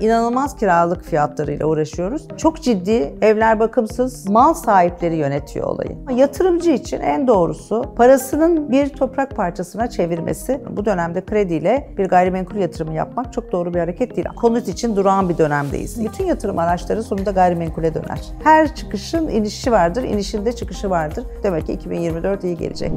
İnanılmaz kiralık fiyatlarıyla uğraşıyoruz. Çok ciddi evler bakımsız mal sahipleri yönetiyor olayı. Yatırımcı için en doğrusu parasının bir toprak parçasına çevirmesi. Bu dönemde krediyle bir gayrimenkul yatırımı yapmak çok doğru bir hareket değil. Konut için durağan bir dönemdeyiz. Bütün yatırım araçları sonunda gayrimenkule döner. Her çıkışın inişi vardır, inişinde çıkışı vardır. Demek ki 2024 iyi gelecek.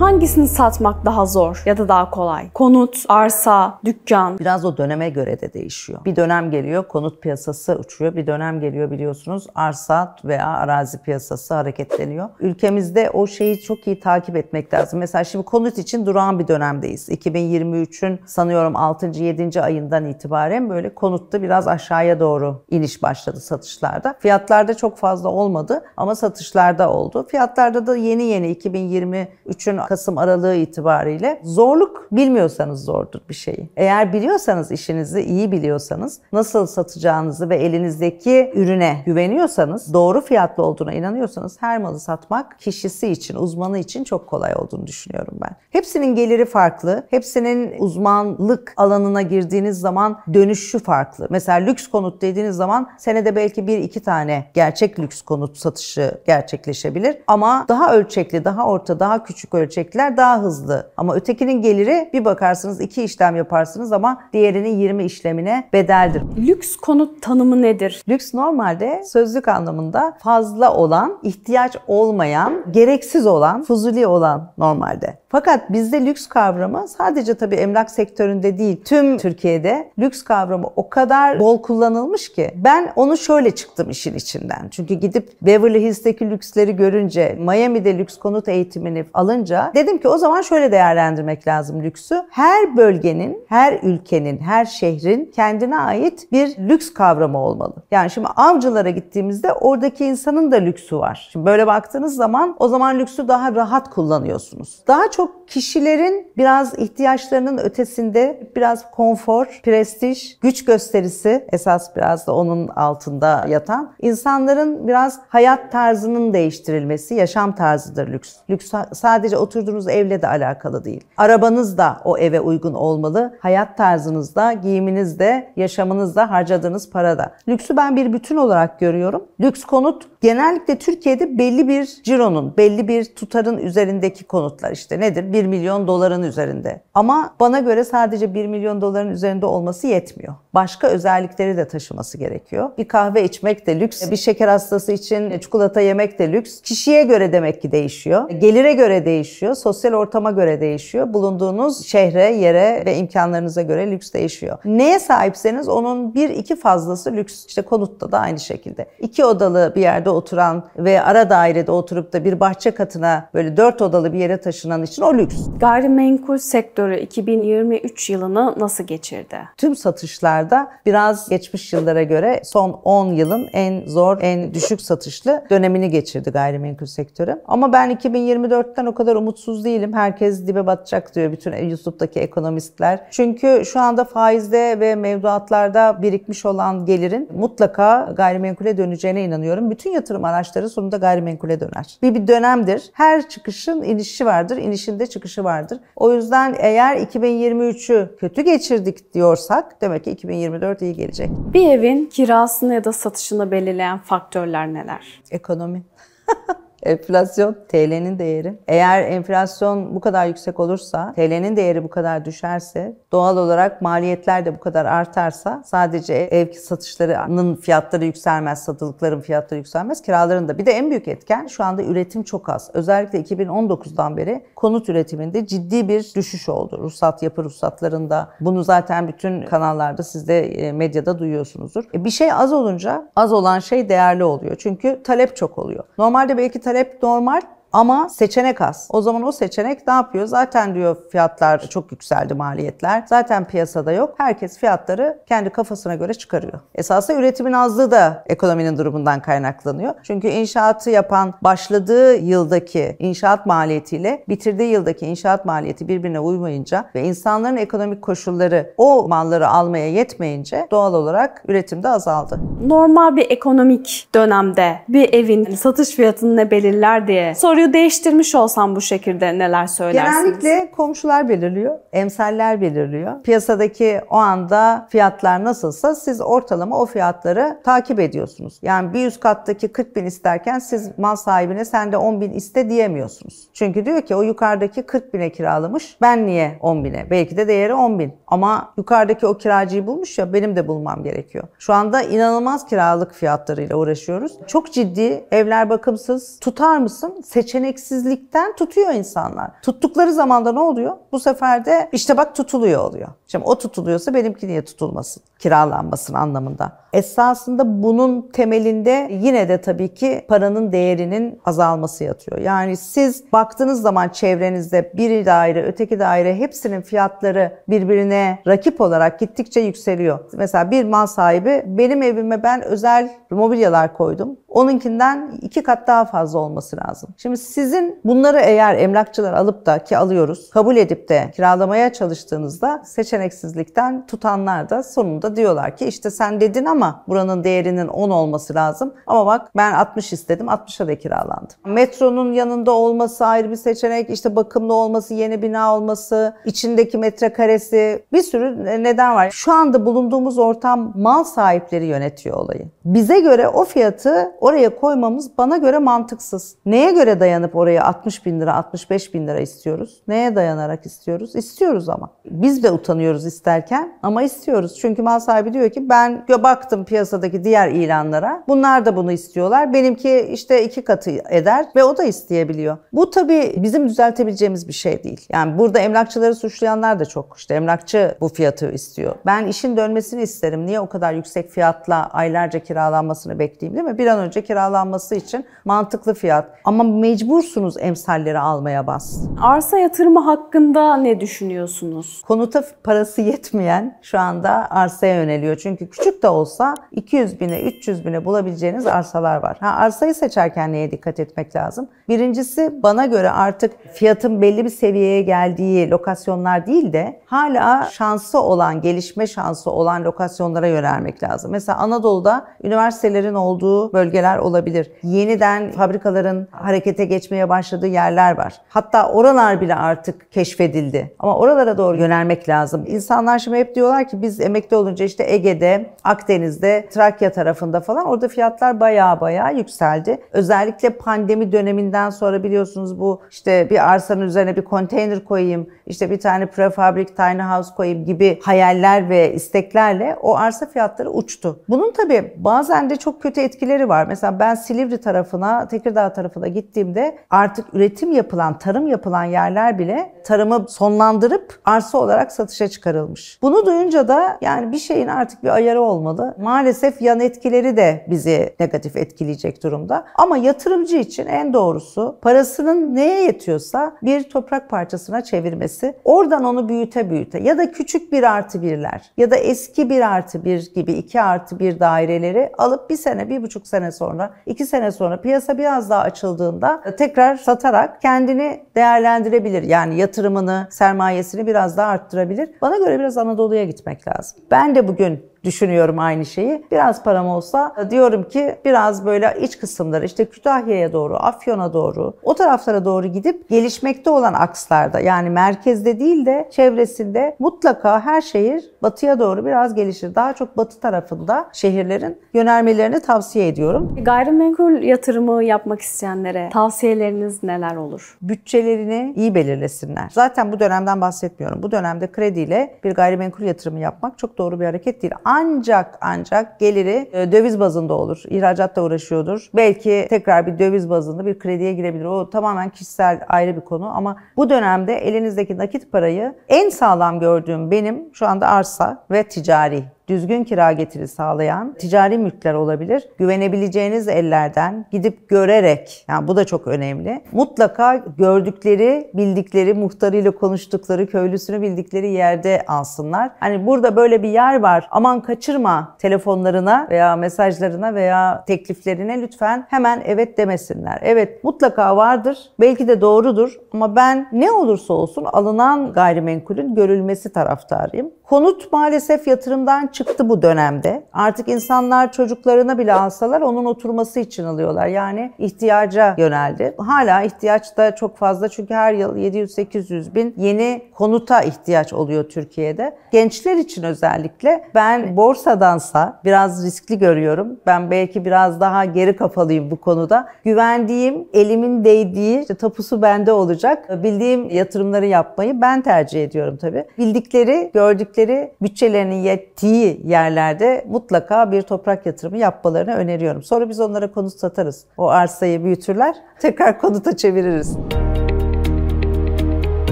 hangisini satmak daha zor ya da daha kolay? Konut, arsa, dükkan. Biraz o döneme göre de değişiyor. Bir dönem geliyor konut piyasası uçuyor. Bir dönem geliyor biliyorsunuz arsa veya arazi piyasası hareketleniyor. Ülkemizde o şeyi çok iyi takip etmek lazım. Mesela şimdi konut için durağan bir dönemdeyiz. 2023'ün sanıyorum 6. 7. ayından itibaren böyle konutta biraz aşağıya doğru iniş başladı satışlarda. Fiyatlarda çok fazla olmadı ama satışlarda oldu. Fiyatlarda da yeni yeni 2023'ün Kasım aralığı itibariyle zorluk bilmiyorsanız zordur bir şeyi. Eğer biliyorsanız işinizi iyi biliyorsanız nasıl satacağınızı ve elinizdeki ürüne güveniyorsanız doğru fiyatlı olduğuna inanıyorsanız her malı satmak kişisi için uzmanı için çok kolay olduğunu düşünüyorum ben. Hepsinin geliri farklı. Hepsinin uzmanlık alanına girdiğiniz zaman dönüşü farklı. Mesela lüks konut dediğiniz zaman senede belki bir iki tane gerçek lüks konut satışı gerçekleşebilir. Ama daha ölçekli, daha orta, daha küçük ölçekli ölçekler daha hızlı. Ama ötekinin geliri bir bakarsınız iki işlem yaparsınız ama diğerinin 20 işlemine bedeldir. Lüks konut tanımı nedir? Lüks normalde sözlük anlamında fazla olan, ihtiyaç olmayan, gereksiz olan, fuzuli olan normalde. Fakat bizde lüks kavramı sadece tabii emlak sektöründe değil tüm Türkiye'de lüks kavramı o kadar bol kullanılmış ki ben onu şöyle çıktım işin içinden. Çünkü gidip Beverly Hills'teki lüksleri görünce, Miami'de lüks konut eğitimini alınca dedim ki o zaman şöyle değerlendirmek lazım lüksü. Her bölgenin, her ülkenin, her şehrin kendine ait bir lüks kavramı olmalı. Yani şimdi avcılara gittiğimizde oradaki insanın da lüksü var. Şimdi böyle baktığınız zaman o zaman lüksü daha rahat kullanıyorsunuz. Daha çok kişilerin biraz ihtiyaçlarının ötesinde biraz konfor, prestij, güç gösterisi esas biraz da onun altında yatan insanların biraz hayat tarzının değiştirilmesi, yaşam tarzıdır lüks. Lüks sadece otur oturduğunuz evle de alakalı değil. Arabanız da o eve uygun olmalı. Hayat tarzınızda, giyiminizde, yaşamınızda, harcadığınız parada. Lüksü ben bir bütün olarak görüyorum. Lüks konut genellikle Türkiye'de belli bir cironun, belli bir tutarın üzerindeki konutlar işte nedir? 1 milyon doların üzerinde. Ama bana göre sadece 1 milyon doların üzerinde olması yetmiyor. Başka özellikleri de taşıması gerekiyor. Bir kahve içmek de lüks, bir şeker hastası için çikolata yemek de lüks. Kişiye göre demek ki değişiyor. Gelire göre değişiyor değişiyor. Sosyal ortama göre değişiyor. Bulunduğunuz şehre, yere ve imkanlarınıza göre lüks değişiyor. Neye sahipseniz onun bir iki fazlası lüks. İşte konutta da aynı şekilde. İki odalı bir yerde oturan ve ara dairede oturup da bir bahçe katına böyle dört odalı bir yere taşınan için o lüks. Gayrimenkul sektörü 2023 yılını nasıl geçirdi? Tüm satışlarda biraz geçmiş yıllara göre son 10 yılın en zor, en düşük satışlı dönemini geçirdi gayrimenkul sektörü. Ama ben 2024'ten o kadar umut umutsuz değilim. Herkes dibe batacak diyor bütün YouTube'daki ekonomistler. Çünkü şu anda faizde ve mevduatlarda birikmiş olan gelirin mutlaka gayrimenkule döneceğine inanıyorum. Bütün yatırım araçları sonunda gayrimenkule döner. Bir bir dönemdir. Her çıkışın inişi vardır. inişinde çıkışı vardır. O yüzden eğer 2023'ü kötü geçirdik diyorsak demek ki 2024 iyi gelecek. Bir evin kirasını ya da satışını belirleyen faktörler neler? Ekonomi. Enflasyon TL'nin değeri. Eğer enflasyon bu kadar yüksek olursa, TL'nin değeri bu kadar düşerse, doğal olarak maliyetler de bu kadar artarsa sadece ev satışlarının fiyatları yükselmez, satılıkların fiyatları yükselmez, kiraların da. Bir de en büyük etken şu anda üretim çok az. Özellikle 2019'dan beri konut üretiminde ciddi bir düşüş oldu. Ruhsat, yapı ruhsatlarında. Bunu zaten bütün kanallarda siz de e, medyada duyuyorsunuzdur. E bir şey az olunca az olan şey değerli oluyor. Çünkü talep çok oluyor. Normalde belki talep talep normal ama seçenek az. O zaman o seçenek ne yapıyor? Zaten diyor fiyatlar çok yükseldi maliyetler. Zaten piyasada yok. Herkes fiyatları kendi kafasına göre çıkarıyor. Esasında üretimin azlığı da ekonominin durumundan kaynaklanıyor. Çünkü inşaatı yapan başladığı yıldaki inşaat maliyetiyle bitirdiği yıldaki inşaat maliyeti birbirine uymayınca ve insanların ekonomik koşulları o malları almaya yetmeyince doğal olarak üretim de azaldı. Normal bir ekonomik dönemde bir evin satış fiyatını ne belirler diye soru senaryo değiştirmiş olsam bu şekilde neler söylersiniz? Genellikle komşular belirliyor, emsaller belirliyor. Piyasadaki o anda fiyatlar nasılsa siz ortalama o fiyatları takip ediyorsunuz. Yani bir üst kattaki 40 bin isterken siz mal sahibine sen de 10 bin iste diyemiyorsunuz. Çünkü diyor ki o yukarıdaki 40 bine kiralamış ben niye 10 bine? Belki de değeri 10 bin ama yukarıdaki o kiracıyı bulmuş ya benim de bulmam gerekiyor. Şu anda inanılmaz kiralık fiyatlarıyla uğraşıyoruz. Çok ciddi evler bakımsız tutar mısın? Seç seçeneksizlikten tutuyor insanlar. Tuttukları zamanda ne oluyor? Bu sefer de işte bak tutuluyor oluyor. Şimdi o tutuluyorsa benimki niye tutulmasın? Kiralanmasın anlamında. Esasında bunun temelinde yine de tabii ki paranın değerinin azalması yatıyor. Yani siz baktığınız zaman çevrenizde biri daire, öteki daire hepsinin fiyatları birbirine rakip olarak gittikçe yükseliyor. Mesela bir mal sahibi benim evime ben özel mobilyalar koydum. Onunkinden iki kat daha fazla olması lazım. Şimdi sizin bunları eğer emlakçılar alıp da ki alıyoruz kabul edip de kiralamaya çalıştığınızda seçeneksizlikten tutanlar da sonunda diyorlar ki işte sen dedin ama buranın değerinin 10 olması lazım. Ama bak ben 60 istedim 60'a da kiralandı. Metronun yanında olması ayrı bir seçenek. işte bakımlı olması, yeni bina olması, içindeki metrekaresi bir sürü neden var. Şu anda bulunduğumuz ortam mal sahipleri yönetiyor olayı. Bize göre o fiyatı oraya koymamız bana göre mantıksız. Neye göre dayanıyor? dayanıp oraya 60 bin lira, 65 bin lira istiyoruz? Neye dayanarak istiyoruz? İstiyoruz ama. Biz de utanıyoruz isterken ama istiyoruz. Çünkü mal sahibi diyor ki ben baktım piyasadaki diğer ilanlara. Bunlar da bunu istiyorlar. Benimki işte iki katı eder ve o da isteyebiliyor. Bu tabii bizim düzeltebileceğimiz bir şey değil. Yani burada emlakçıları suçlayanlar da çok. İşte emlakçı bu fiyatı istiyor. Ben işin dönmesini isterim. Niye o kadar yüksek fiyatla aylarca kiralanmasını bekleyeyim değil mi? Bir an önce kiralanması için mantıklı fiyat. Ama mecbur mecbursunuz emsalleri almaya bas. Arsa yatırımı hakkında ne düşünüyorsunuz? Konuta parası yetmeyen şu anda arsaya yöneliyor. Çünkü küçük de olsa 200 bine, 300 bine bulabileceğiniz arsalar var. Ha, arsayı seçerken neye dikkat etmek lazım? Birincisi bana göre artık fiyatın belli bir seviyeye geldiği lokasyonlar değil de hala şansı olan, gelişme şansı olan lokasyonlara yönelmek lazım. Mesela Anadolu'da üniversitelerin olduğu bölgeler olabilir. Yeniden fabrikaların harekete geçmeye başladığı yerler var. Hatta oralar bile artık keşfedildi. Ama oralara doğru yönelmek lazım. İnsanlar şimdi hep diyorlar ki biz emekli olunca işte Ege'de, Akdeniz'de, Trakya tarafında falan orada fiyatlar baya baya yükseldi. Özellikle pandemi döneminden sonra biliyorsunuz bu işte bir arsanın üzerine bir konteyner koyayım, işte bir tane prefabrik tiny house koyayım gibi hayaller ve isteklerle o arsa fiyatları uçtu. Bunun tabii bazen de çok kötü etkileri var. Mesela ben Silivri tarafına, Tekirdağ tarafına gittiğimde yerlerde artık üretim yapılan, tarım yapılan yerler bile tarımı sonlandırıp arsa olarak satışa çıkarılmış. Bunu duyunca da yani bir şeyin artık bir ayarı olmalı. Maalesef yan etkileri de bizi negatif etkileyecek durumda. Ama yatırımcı için en doğrusu parasının neye yetiyorsa bir toprak parçasına çevirmesi. Oradan onu büyüte büyüte ya da küçük bir artı birler ya da eski bir artı bir gibi iki artı bir daireleri alıp bir sene, bir buçuk sene sonra, iki sene sonra piyasa biraz daha açıldığında e, tekrar satarak kendini değerlendirebilir. Yani yatırımını, sermayesini biraz daha arttırabilir. Bana göre biraz Anadolu'ya gitmek lazım. Ben de bugün düşünüyorum aynı şeyi. Biraz param olsa diyorum ki biraz böyle iç kısımları işte Kütahya'ya doğru, Afyon'a doğru o taraflara doğru gidip gelişmekte olan akslarda yani merkezde değil de çevresinde mutlaka her şehir batıya doğru biraz gelişir. Daha çok batı tarafında şehirlerin yönelmelerini tavsiye ediyorum. E, gayrimenkul yatırımı yapmak isteyenlere tavsiyeleriniz neler olur? Bütçelerini iyi belirlesinler. Zaten bu dönemden bahsetmiyorum. Bu dönemde krediyle bir gayrimenkul yatırımı yapmak çok doğru bir hareket değil ancak ancak geliri e, döviz bazında olur. İhracatla uğraşıyordur. Belki tekrar bir döviz bazında bir krediye girebilir. O tamamen kişisel ayrı bir konu ama bu dönemde elinizdeki nakit parayı en sağlam gördüğüm benim şu anda arsa ve ticari düzgün kira getiri sağlayan ticari mülkler olabilir. Güvenebileceğiniz ellerden gidip görerek, yani bu da çok önemli. Mutlaka gördükleri, bildikleri, muhtarıyla konuştukları, köylüsünü bildikleri yerde alsınlar. Hani burada böyle bir yer var, aman kaçırma telefonlarına veya mesajlarına veya tekliflerine lütfen hemen evet demesinler. Evet mutlaka vardır, belki de doğrudur ama ben ne olursa olsun alınan gayrimenkulün görülmesi taraftarıyım. Konut maalesef yatırımdan çıkıyor çıktı bu dönemde. Artık insanlar çocuklarına bile alsalar onun oturması için alıyorlar. Yani ihtiyaca yöneldi. Hala ihtiyaç da çok fazla çünkü her yıl 700-800 bin yeni konuta ihtiyaç oluyor Türkiye'de. Gençler için özellikle ben borsadansa biraz riskli görüyorum. Ben belki biraz daha geri kafalıyım bu konuda. Güvendiğim, elimin değdiği, işte tapusu bende olacak. Bildiğim yatırımları yapmayı ben tercih ediyorum tabii. Bildikleri, gördükleri, bütçelerinin yettiği yerlerde mutlaka bir toprak yatırımı yapmalarını öneriyorum. Sonra biz onlara konut satarız. O arsayı büyütürler, tekrar konuta çeviririz.